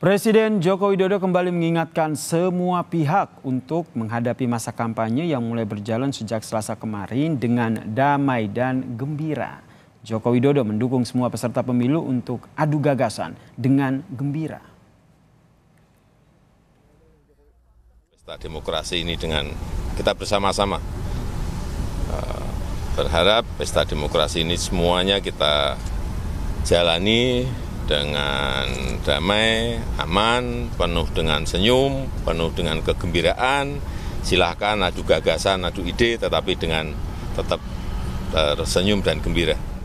Presiden Joko Widodo kembali mengingatkan semua pihak untuk menghadapi masa kampanye yang mulai berjalan sejak Selasa kemarin dengan damai dan gembira. Joko Widodo mendukung semua peserta pemilu untuk adu gagasan dengan gembira. Pesta demokrasi ini dengan kita bersama-sama eh, berharap pesta demokrasi ini semuanya kita jalani dengan damai, aman, penuh dengan senyum, penuh dengan kegembiraan. Silahkan adu gagasan, adu ide, tetapi dengan tetap eh, tersenyum dan gembira.